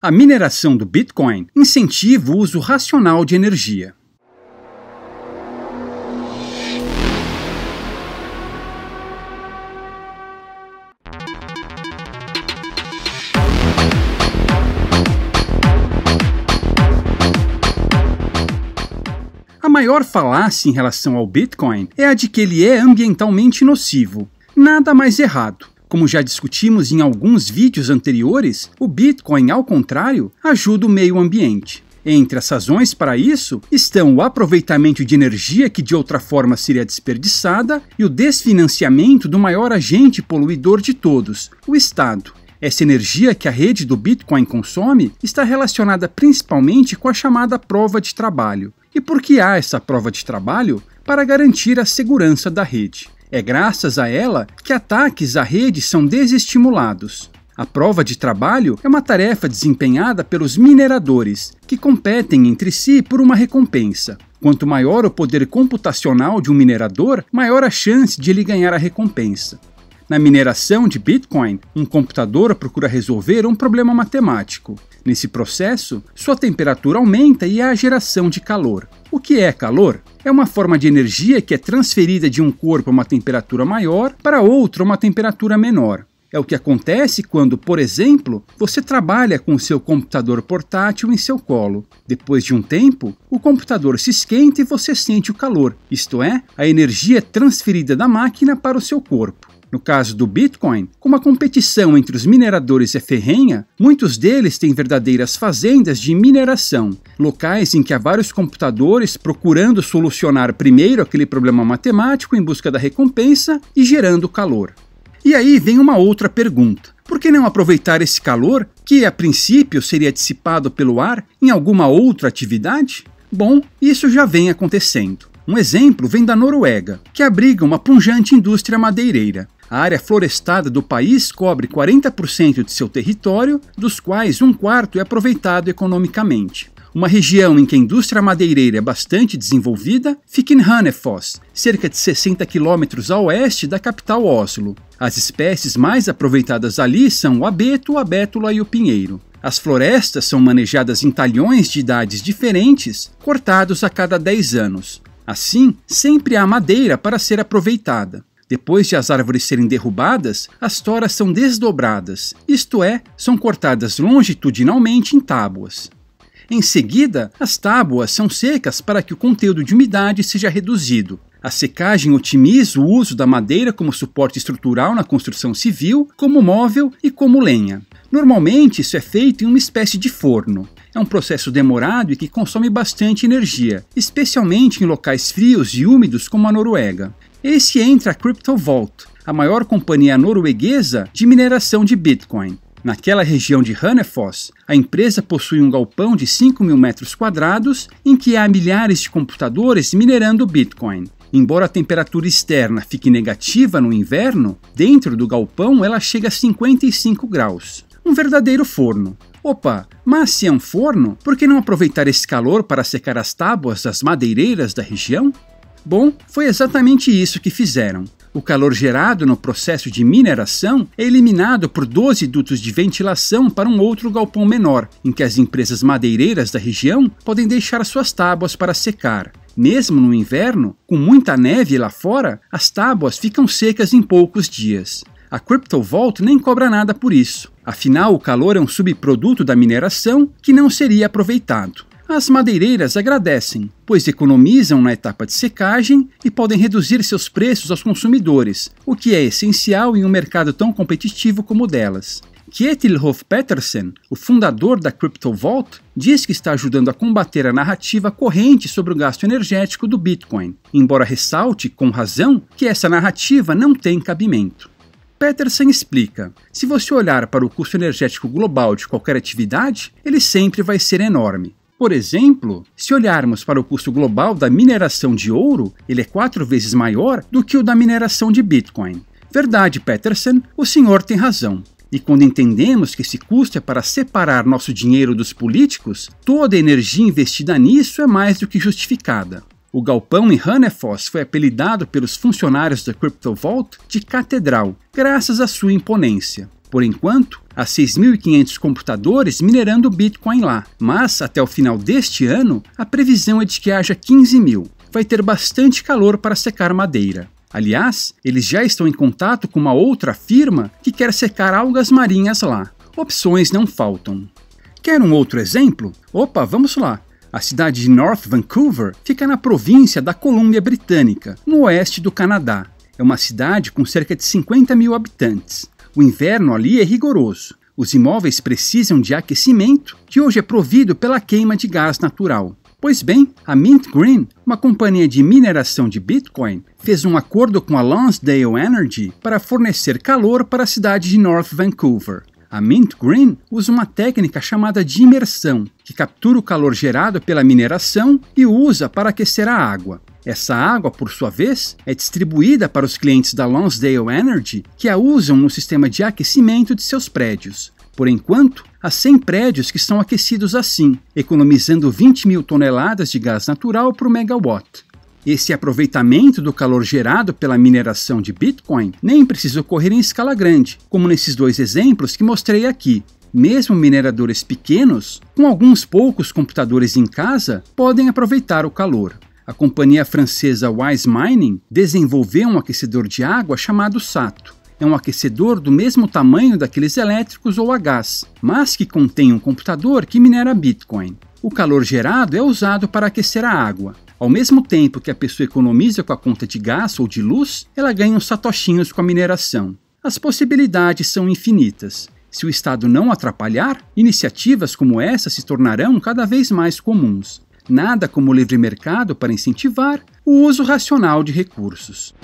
A mineração do Bitcoin incentiva o uso racional de energia. A maior falácia em relação ao Bitcoin é a de que ele é ambientalmente nocivo. Nada mais errado. Como já discutimos em alguns vídeos anteriores, o Bitcoin, ao contrário, ajuda o meio ambiente. Entre as razões para isso estão o aproveitamento de energia que de outra forma seria desperdiçada e o desfinanciamento do maior agente poluidor de todos, o Estado. Essa energia que a rede do Bitcoin consome está relacionada principalmente com a chamada prova de trabalho. E por que há essa prova de trabalho? Para garantir a segurança da rede. É graças a ela que ataques à rede são desestimulados. A prova de trabalho é uma tarefa desempenhada pelos mineradores, que competem entre si por uma recompensa. Quanto maior o poder computacional de um minerador, maior a chance de ele ganhar a recompensa. Na mineração de Bitcoin, um computador procura resolver um problema matemático. Nesse processo, sua temperatura aumenta e há geração de calor. O que é calor? É uma forma de energia que é transferida de um corpo a uma temperatura maior para outro a uma temperatura menor. É o que acontece quando, por exemplo, você trabalha com o seu computador portátil em seu colo. Depois de um tempo, o computador se esquenta e você sente o calor, isto é, a energia transferida da máquina para o seu corpo no caso do Bitcoin, como a competição entre os mineradores é ferrenha, muitos deles têm verdadeiras fazendas de mineração, locais em que há vários computadores procurando solucionar primeiro aquele problema matemático em busca da recompensa e gerando calor. E aí vem uma outra pergunta. Por que não aproveitar esse calor, que a princípio seria dissipado pelo ar, em alguma outra atividade? Bom, isso já vem acontecendo. Um exemplo vem da Noruega, que abriga uma punjante indústria madeireira. A área florestada do país cobre 40% de seu território, dos quais um quarto é aproveitado economicamente. Uma região em que a indústria madeireira é bastante desenvolvida fica em Hanefoss, cerca de 60 quilômetros a oeste da capital Oslo. As espécies mais aproveitadas ali são o abeto, a bétula e o pinheiro. As florestas são manejadas em talhões de idades diferentes, cortados a cada 10 anos. Assim, sempre há madeira para ser aproveitada. Depois de as árvores serem derrubadas, as toras são desdobradas, isto é, são cortadas longitudinalmente em tábuas. Em seguida, as tábuas são secas para que o conteúdo de umidade seja reduzido. A secagem otimiza o uso da madeira como suporte estrutural na construção civil, como móvel e como lenha. Normalmente, isso é feito em uma espécie de forno. É um processo demorado e que consome bastante energia, especialmente em locais frios e úmidos como a Noruega. Esse é entra a CryptoVault, a maior companhia norueguesa de mineração de Bitcoin. Naquela região de Hanefoss, a empresa possui um galpão de 5 mil metros quadrados em que há milhares de computadores minerando Bitcoin. Embora a temperatura externa fique negativa no inverno, dentro do galpão ela chega a 55 graus. Um verdadeiro forno. Opa, mas se é um forno, por que não aproveitar esse calor para secar as tábuas das madeireiras da região? Bom, foi exatamente isso que fizeram. O calor gerado no processo de mineração é eliminado por 12 dutos de ventilação para um outro galpão menor, em que as empresas madeireiras da região podem deixar suas tábuas para secar. Mesmo no inverno, com muita neve lá fora, as tábuas ficam secas em poucos dias. A CryptoVault nem cobra nada por isso. Afinal, o calor é um subproduto da mineração que não seria aproveitado. As madeireiras agradecem, pois economizam na etapa de secagem e podem reduzir seus preços aos consumidores, o que é essencial em um mercado tão competitivo como o delas. Kjetil Hoff Petersen, o fundador da CryptoVault, diz que está ajudando a combater a narrativa corrente sobre o gasto energético do Bitcoin, embora ressalte, com razão, que essa narrativa não tem cabimento. Peterson explica: se você olhar para o custo energético global de qualquer atividade, ele sempre vai ser enorme. Por exemplo, se olharmos para o custo global da mineração de ouro, ele é quatro vezes maior do que o da mineração de Bitcoin. Verdade, Peterson, o senhor tem razão. E quando entendemos que esse custo é para separar nosso dinheiro dos políticos, toda a energia investida nisso é mais do que justificada. O galpão em Hanefoss foi apelidado pelos funcionários da Crypto Vault de Catedral, graças à sua imponência por enquanto, a 6.500 computadores minerando Bitcoin lá, mas até o final deste ano, a previsão é de que haja 15 mil. Vai ter bastante calor para secar madeira. Aliás, eles já estão em contato com uma outra firma que quer secar algas marinhas lá. Opções não faltam. Quer um outro exemplo? Opa, vamos lá! A cidade de North Vancouver fica na província da Colômbia Britânica, no oeste do Canadá. É uma cidade com cerca de 50 mil habitantes. O inverno ali é rigoroso. Os imóveis precisam de aquecimento, que hoje é provido pela queima de gás natural. Pois bem, a Mint Green, uma companhia de mineração de Bitcoin, fez um acordo com a Lonsdale Energy para fornecer calor para a cidade de North Vancouver. A Mint Green usa uma técnica chamada de imersão, que captura o calor gerado pela mineração e usa para aquecer a água. Essa água, por sua vez, é distribuída para os clientes da Lonsdale Energy que a usam no sistema de aquecimento de seus prédios. Por enquanto, há 100 prédios que são aquecidos assim, economizando 20 mil toneladas de gás natural por megawatt. Esse aproveitamento do calor gerado pela mineração de Bitcoin nem precisa ocorrer em escala grande, como nesses dois exemplos que mostrei aqui. Mesmo mineradores pequenos, com alguns poucos computadores em casa, podem aproveitar o calor a companhia francesa Wise Mining desenvolveu um aquecedor de água chamado Sato. É um aquecedor do mesmo tamanho daqueles elétricos ou a gás, mas que contém um computador que minera Bitcoin. O calor gerado é usado para aquecer a água. Ao mesmo tempo que a pessoa economiza com a conta de gás ou de luz, ela ganha uns satoshinhos com a mineração. As possibilidades são infinitas. Se o Estado não atrapalhar, iniciativas como essa se tornarão cada vez mais comuns nada como o livre mercado para incentivar o uso racional de recursos.